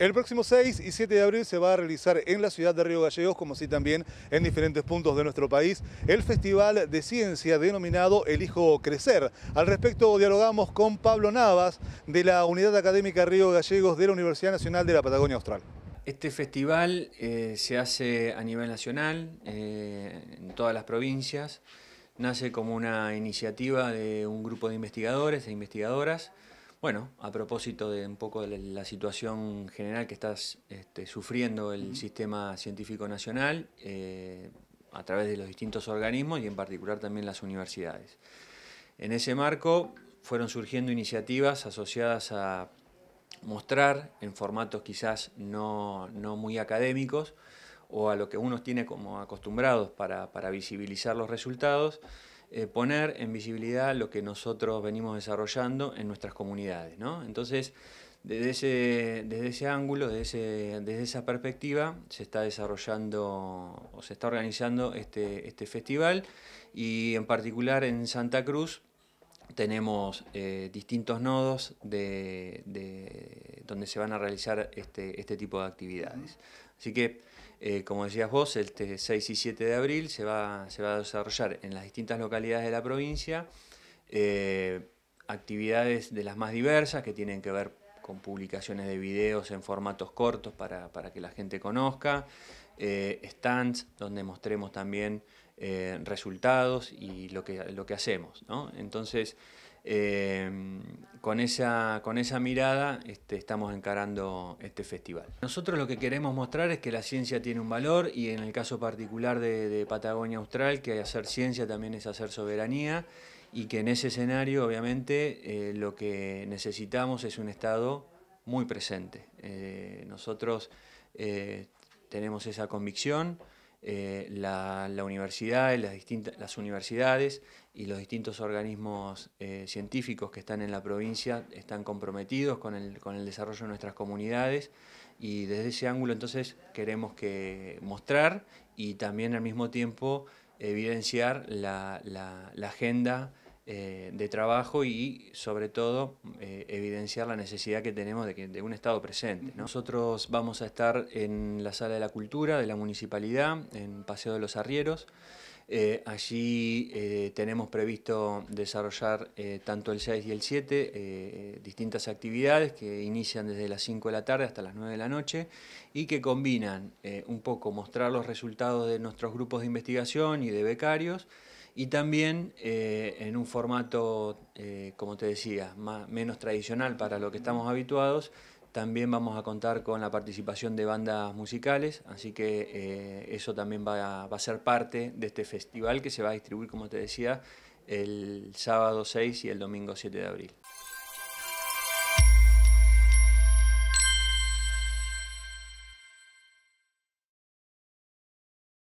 El próximo 6 y 7 de abril se va a realizar en la ciudad de Río Gallegos, como así también en diferentes puntos de nuestro país, el Festival de Ciencia denominado El Hijo Crecer. Al respecto dialogamos con Pablo Navas de la Unidad Académica Río Gallegos de la Universidad Nacional de la Patagonia Austral. Este festival eh, se hace a nivel nacional, eh, en todas las provincias. Nace como una iniciativa de un grupo de investigadores e investigadoras bueno, a propósito de un poco de la situación general que está este, sufriendo el sistema científico nacional eh, a través de los distintos organismos y en particular también las universidades. En ese marco fueron surgiendo iniciativas asociadas a mostrar en formatos quizás no, muy académicos o a lo que uno tiene como acostumbrados para visibilizar los resultados, eh, poner en visibilidad lo que nosotros venimos desarrollando en nuestras comunidades. Entonces, desde ese, ángulo, desde, esa perspectiva, se está desarrollando o se está organizando este, este festival y en particular en Santa Cruz tenemos eh, distintos nodos donde se van a realizar este, este tipo de actividades. Así que, eh, como decías vos, este 6 y 7 de abril se va, se va a desarrollar en las distintas localidades de la provincia eh, actividades de las más diversas que tienen que ver con publicaciones de videos en formatos cortos para, que la gente conozca, eh, stands donde mostremos también resultados y lo que, lo que hacemos. ¿no? Entonces, eh, con, esa, mirada este, estamos encarando este festival. Nosotros lo que queremos mostrar es que la ciencia tiene un valor y en el caso particular de, Patagonia Austral, que hacer ciencia también es hacer soberanía y que en ese escenario obviamente eh, lo que necesitamos es un Estado muy presente. Eh, nosotros tenemos esa convicción. Eh, la, universidad y las, distintas, las universidades y los distintos organismos eh, científicos que están en la provincia están comprometidos con el, con el desarrollo de nuestras comunidades y desde ese ángulo entonces queremos que mostrar y también al mismo tiempo evidenciar la agenda eh, de trabajo y sobre todo eh, evidenciar la necesidad que tenemos de, un Estado presente. Nosotros vamos a estar en la Sala de la Cultura de la Municipalidad, en Paseo de los Arrieros. Eh, allí tenemos previsto desarrollar tanto el 6 y el 7 distintas actividades que inician desde las 5 de la tarde hasta las 9 de la noche y que combinan un poco mostrar los resultados de nuestros grupos de investigación y de becarios y también eh, en un formato, eh, como te decía, menos tradicional para lo que estamos habituados, también vamos a contar con la participación de bandas musicales, así que eh, eso también va a, ser parte de este festival que se va a distribuir, como te decía, el sábado 6 y el domingo 7 de abril.